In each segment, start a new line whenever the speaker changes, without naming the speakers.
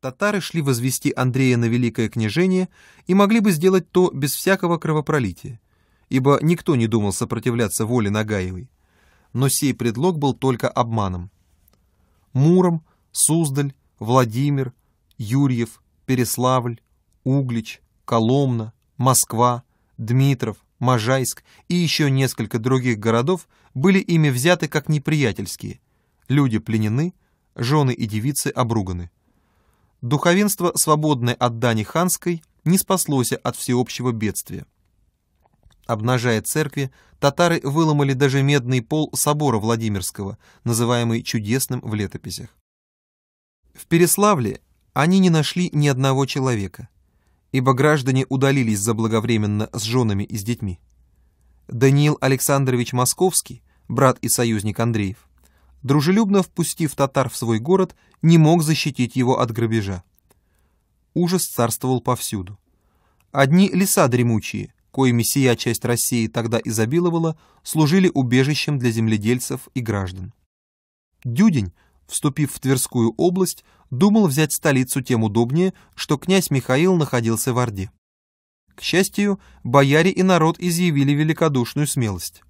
Татары шли возвести Андрея на великое княжение и могли бы сделать то без всякого кровопролития, ибо никто не думал сопротивляться воле Нагаевой. Но сей предлог был только обманом. Муром, Суздаль, Владимир, Юрьев, Переславль, Углич, Коломна, Москва, Дмитров, Можайск и еще несколько других городов были ими взяты как неприятельские. Люди пленены, жены и девицы обруганы. Духовенство, свободное от дани ханской, не спаслось от всеобщего бедствия. Обнажая церкви, татары выломали даже медный пол собора Владимирского, называемый чудесным в летописях. В Переславле они не нашли ни одного человека, ибо граждане удалились заблаговременно с женами и с детьми. Даниил Александрович Московский, брат и союзник Андреев, дружелюбно впустив татар в свой город, не мог защитить его от грабежа. Ужас царствовал повсюду. Одни леса дремучие, коими сия часть России тогда изобиловала, служили убежищем для земледельцев и граждан. Дюдень, вступив в Тверскую область, думал взять столицу тем удобнее, что князь Михаил находился в Орде. К счастью, бояре и народ изъявили великодушную смелость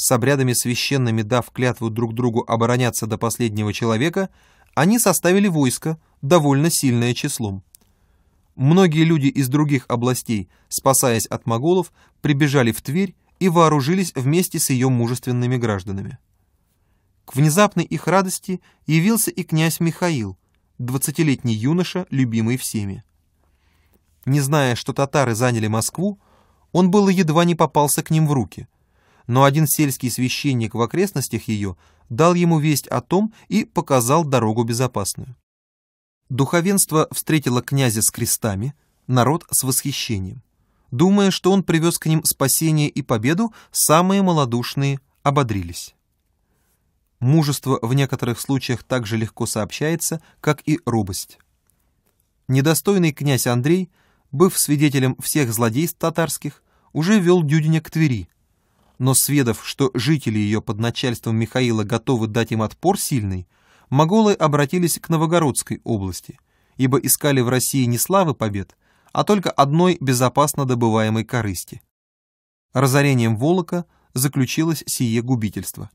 с обрядами священными дав клятву друг другу обороняться до последнего человека, они составили войско, довольно сильное числом. Многие люди из других областей, спасаясь от моголов, прибежали в Тверь и вооружились вместе с ее мужественными гражданами. К внезапной их радости явился и князь Михаил, двадцатилетний юноша, любимый всеми. Не зная, что татары заняли Москву, он было едва не попался к ним в руки – но один сельский священник в окрестностях ее дал ему весть о том и показал дорогу безопасную. Духовенство встретило князя с крестами, народ с восхищением. Думая, что он привез к ним спасение и победу, самые малодушные ободрились. Мужество в некоторых случаях так же легко сообщается, как и робость. Недостойный князь Андрей, быв свидетелем всех злодейств татарских, уже вел Дюдиня к Твери, но сведав, что жители ее под начальством Михаила готовы дать им отпор сильный, моголы обратились к Новогородской области, ибо искали в России не славы побед, а только одной безопасно добываемой корысти. Разорением Волока заключилось сие губительство.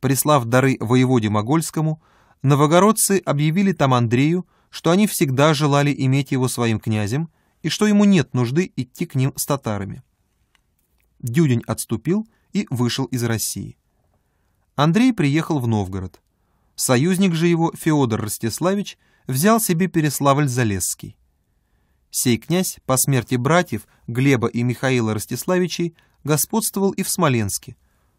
Прислав дары воеводе Могольскому, новогородцы объявили там Андрею, что они всегда желали иметь его своим князем и что ему нет нужды идти к ним с татарами. Дюдень отступил и вышел из России. Андрей приехал в Новгород. Союзник же его, Феодор Ростиславич, взял себе Переславль-Залесский. Сей князь по смерти братьев Глеба и Михаила Ростиславичей господствовал и в Смоленске,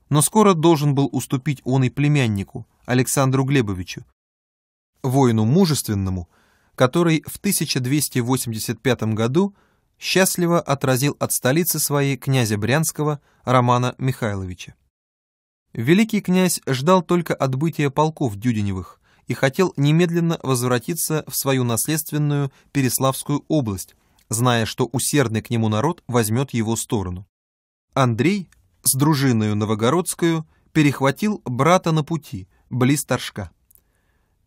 но скоро должен был уступить он и племяннику, Александру Глебовичу, воину мужественному, который в 1285 году счастливо отразил от столицы своей князя Брянского Романа Михайловича. Великий князь ждал только отбытия полков Дюденевых и хотел немедленно возвратиться в свою наследственную Переславскую область, зная, что усердный к нему народ возьмет его сторону. Андрей с дружиною Новогородскую перехватил брата на пути, близ Торжка.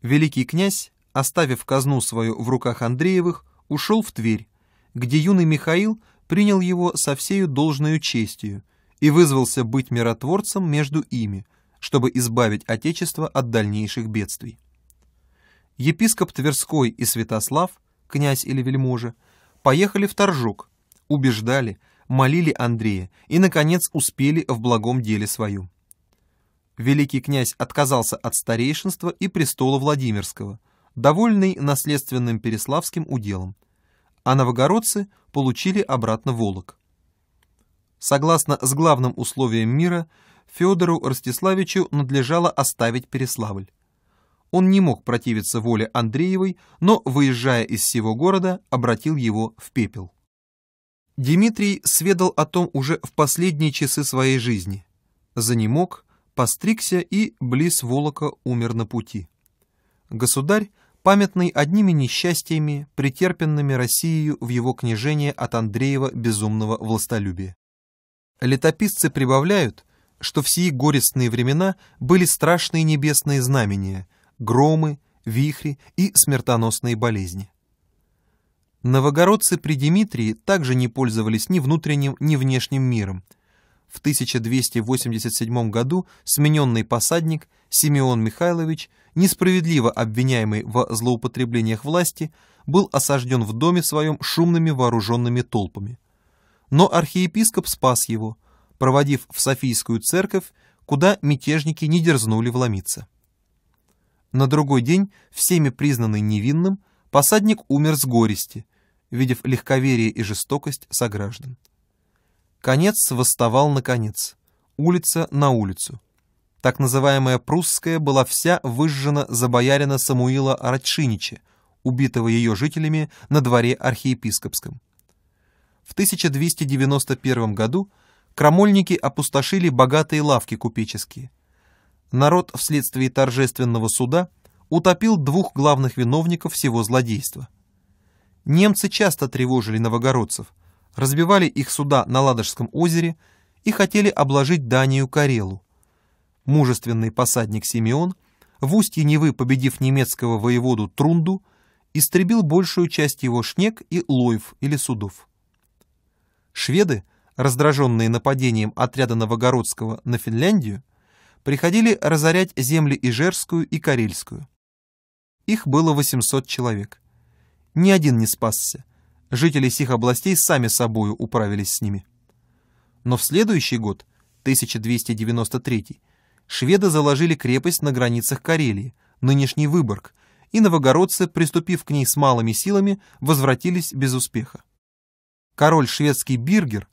Великий князь, оставив казну свою в руках Андреевых, ушел в Тверь, где юный Михаил принял его со всею должную честью и вызвался быть миротворцем между ими, чтобы избавить Отечество от дальнейших бедствий. Епископ Тверской и Святослав, князь или вельможа, поехали в Торжок, убеждали, молили Андрея и, наконец, успели в благом деле своем. Великий князь отказался от старейшинства и престола Владимирского, довольный наследственным Переславским уделом, а новгородцы получили обратно Волок. Согласно с главным условием мира, Федору Ростиславичу надлежало оставить Переславль. Он не мог противиться воле Андреевой, но, выезжая из всего города, обратил его в пепел. Дмитрий сведал о том уже в последние часы своей жизни. Занемог, постригся и близ Волока умер на пути. Государь памятный одними несчастьями, претерпенными Россией в его княжение от Андреева безумного властолюбия. Летописцы прибавляют, что все горестные времена были страшные небесные знамения, громы, вихри и смертоносные болезни. Новогородцы при Дмитрии также не пользовались ни внутренним, ни внешним миром – в 1287 году смененный посадник Симеон Михайлович, несправедливо обвиняемый во злоупотреблениях власти, был осажден в доме своем шумными вооруженными толпами. Но архиепископ спас его, проводив в Софийскую церковь, куда мятежники не дерзнули вломиться. На другой день, всеми признанный невинным, посадник умер с горести, видев легковерие и жестокость сограждан. Конец восставал на конец, улица на улицу. Так называемая прусская была вся выжжена за боярина Самуила Радшинича, убитого ее жителями на дворе архиепископском. В 1291 году крамольники опустошили богатые лавки купеческие. Народ вследствие торжественного суда утопил двух главных виновников всего злодейства. Немцы часто тревожили новогородцев – разбивали их суда на Ладожском озере и хотели обложить Данию Карелу. Мужественный посадник Симеон, в устье Невы победив немецкого воеводу Трунду, истребил большую часть его шнек и лоев или судов. Шведы, раздраженные нападением отряда Новогородского на Финляндию, приходили разорять земли Ижерскую и Карельскую. Их было 800 человек. Ни один не спасся, жители сих областей сами собою управились с ними. Но в следующий год, 1293, шведы заложили крепость на границах Карелии, нынешний Выборг, и новогородцы, приступив к ней с малыми силами, возвратились без успеха. Король шведский Биргер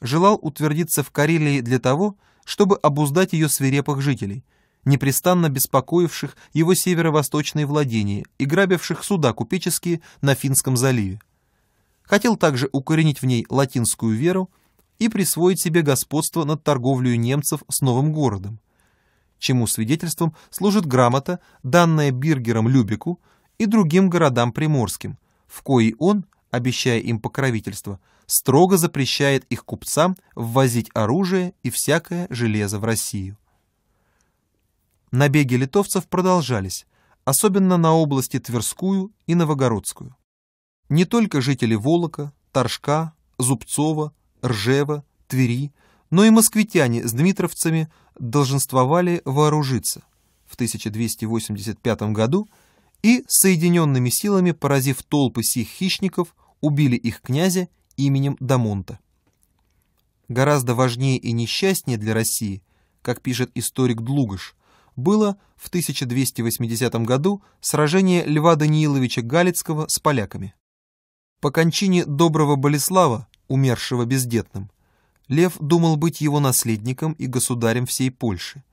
желал утвердиться в Карелии для того, чтобы обуздать ее свирепых жителей, непрестанно беспокоивших его северо-восточные владения и грабивших суда купеческие на Финском заливе хотел также укоренить в ней латинскую веру и присвоить себе господство над торговлей немцев с новым городом, чему свидетельством служит грамота, данная Биргером Любику и другим городам приморским, в кои он, обещая им покровительство, строго запрещает их купцам ввозить оружие и всякое железо в Россию. Набеги литовцев продолжались, особенно на области Тверскую и Новогородскую. Не только жители Волока, Торжка, Зубцова, Ржева, Твери, но и москвитяне с дмитровцами долженствовали вооружиться в 1285 году и соединенными силами, поразив толпы сих хищников, убили их князя именем Дамонта. Гораздо важнее и несчастнее для России, как пишет историк Длугаш, было в 1280 году сражение Льва Данииловича Галицкого с поляками. По кончине доброго Болеслава, умершего бездетным, Лев думал быть его наследником и государем всей Польши.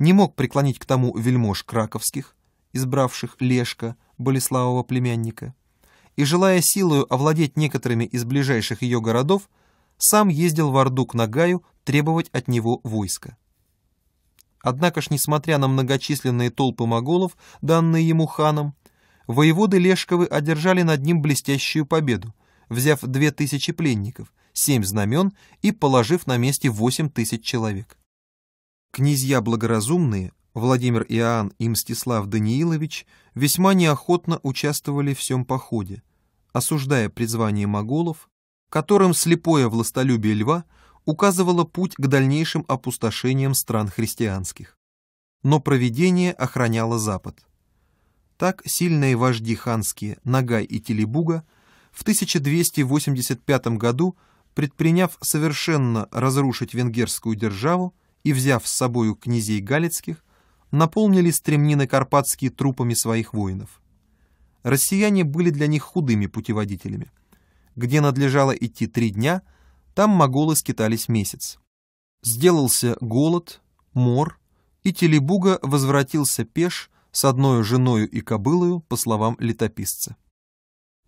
Не мог преклонить к тому вельмож краковских, избравших Лешка, Болеславова племянника, и, желая силою овладеть некоторыми из ближайших ее городов, сам ездил в Орду к Нагаю требовать от него войска. Однако ж, несмотря на многочисленные толпы моголов, данные ему ханом, воеводы Лешковы одержали над ним блестящую победу, взяв две тысячи пленников, семь знамен и положив на месте восемь тысяч человек. Князья благоразумные, Владимир Иоанн и Мстислав Даниилович, весьма неохотно участвовали в всем походе, осуждая призвание моголов, которым слепое властолюбие льва указывало путь к дальнейшим опустошениям стран христианских. Но провидение охраняло Запад. Так сильные вожди ханские Нагай и Телебуга в 1285 году, предприняв совершенно разрушить венгерскую державу и взяв с собою князей галицких, наполнили стремнины карпатские трупами своих воинов. Россияне были для них худыми путеводителями. Где надлежало идти три дня, там моголы скитались месяц. Сделался голод, мор, и Телебуга возвратился пеш с одной женою и кобылою, по словам летописца.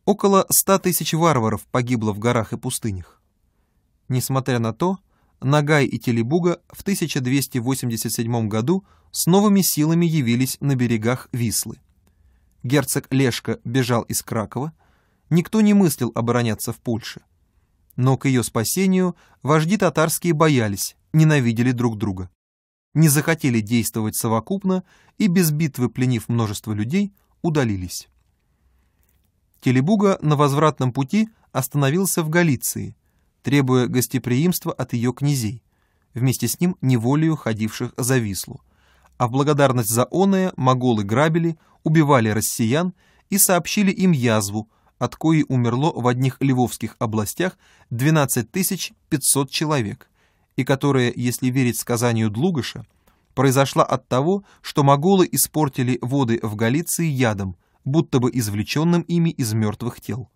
Около ста тысяч варваров погибло в горах и пустынях. Несмотря на то, Нагай и Телебуга в 1287 году с новыми силами явились на берегах Вислы. Герцог Лешка бежал из Кракова, никто не мыслил обороняться в Польше. Но к ее спасению вожди татарские боялись, ненавидели друг друга не захотели действовать совокупно и без битвы, пленив множество людей, удалились. Телебуга на возвратном пути остановился в Галиции, требуя гостеприимства от ее князей, вместе с ним неволею ходивших за Вислу, а в благодарность за оное моголы грабили, убивали россиян и сообщили им язву, от коей умерло в одних львовских областях 12 500 человек и которая, если верить сказанию Длугаша, произошла от того, что моголы испортили воды в Галиции ядом, будто бы извлеченным ими из мертвых тел.